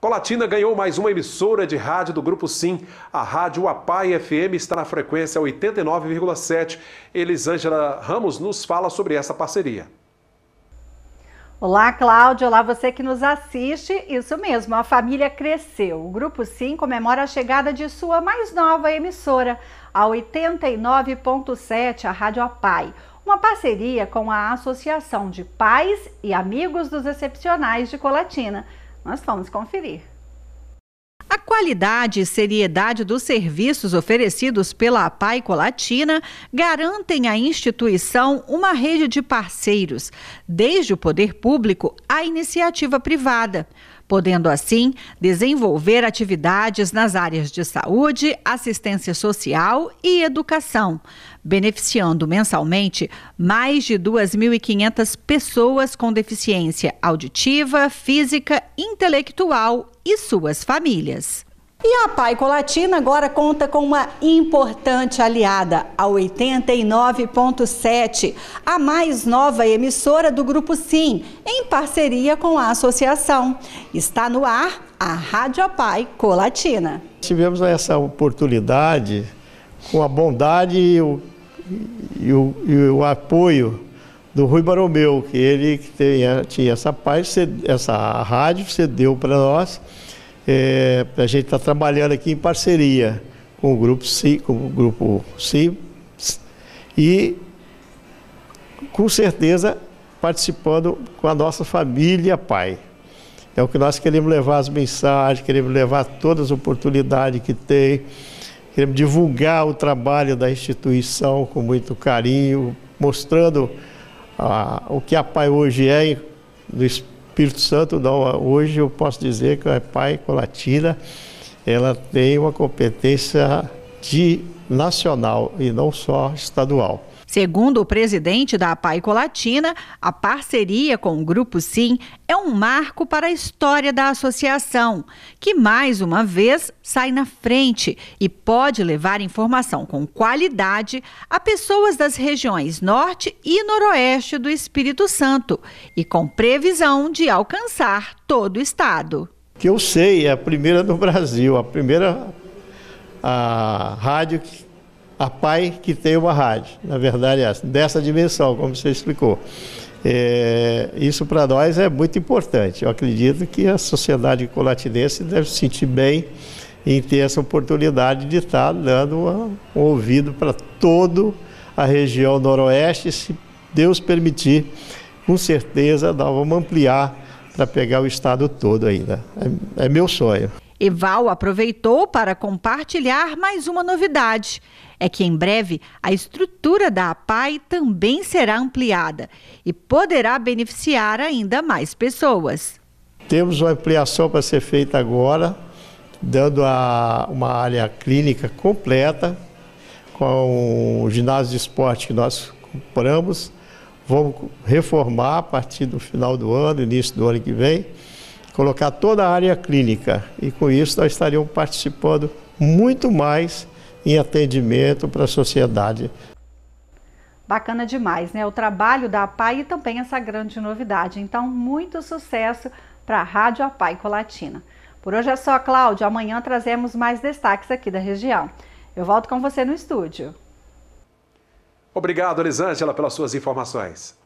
Colatina ganhou mais uma emissora de rádio do Grupo Sim. A rádio Apai FM está na frequência 89,7. Elisângela Ramos nos fala sobre essa parceria. Olá, Cláudio. Olá, você que nos assiste. Isso mesmo, a família cresceu. O Grupo Sim comemora a chegada de sua mais nova emissora, a 89.7, a Rádio Apai uma parceria com a Associação de Pais e Amigos dos Excepcionais de Colatina, nós vamos conferir. A qualidade e seriedade dos serviços oferecidos pela APAI Colatina garantem à instituição uma rede de parceiros, desde o poder público à iniciativa privada podendo assim desenvolver atividades nas áreas de saúde, assistência social e educação, beneficiando mensalmente mais de 2.500 pessoas com deficiência auditiva, física, intelectual e suas famílias. E a Pai Colatina agora conta com uma importante aliada, a 89.7, a mais nova emissora do Grupo Sim, em parceria com a associação. Está no ar a Rádio Pai Colatina. Tivemos essa oportunidade com a bondade e o, e o, e o apoio do Rui Baromeu, que ele que tinha, tinha essa parte, essa rádio, cedeu para nós é, a gente está trabalhando aqui em parceria com o grupo C, com o grupo C, e com certeza participando com a nossa família Pai. É o que nós queremos levar as mensagens, queremos levar todas as oportunidades que tem, queremos divulgar o trabalho da instituição com muito carinho, mostrando ah, o que a Pai hoje é no espírito Espírito Santo, ah, hoje eu posso dizer que a é Pai Colatina, ela tem uma competência de nacional e não só estadual. Segundo o presidente da APAI Colatina, a parceria com o Grupo Sim é um marco para a história da associação, que mais uma vez sai na frente e pode levar informação com qualidade a pessoas das regiões Norte e Noroeste do Espírito Santo e com previsão de alcançar todo o estado. Que eu sei, é a primeira no Brasil, a primeira a rádio que a pai que tem uma rádio. Na verdade, é assim, dessa dimensão, como você explicou. É, isso para nós é muito importante. Eu acredito que a sociedade colatinense deve se sentir bem em ter essa oportunidade de estar dando um ouvido para toda a região noroeste, se Deus permitir, com certeza nós vamos ampliar para pegar o estado todo ainda. É, é meu sonho. Eval aproveitou para compartilhar mais uma novidade: é que em breve a estrutura da APAI também será ampliada e poderá beneficiar ainda mais pessoas. Temos uma ampliação para ser feita agora, dando a, uma área clínica completa, com o ginásio de esporte que nós compramos. Vamos reformar a partir do final do ano, início do ano que vem colocar toda a área clínica. E com isso nós estaríamos participando muito mais em atendimento para a sociedade. Bacana demais, né? O trabalho da APAI e também essa grande novidade. Então, muito sucesso para a Rádio APAI Colatina. Por hoje é só, Cláudio. Amanhã trazemos mais destaques aqui da região. Eu volto com você no estúdio. Obrigado, Elisângela, pelas suas informações.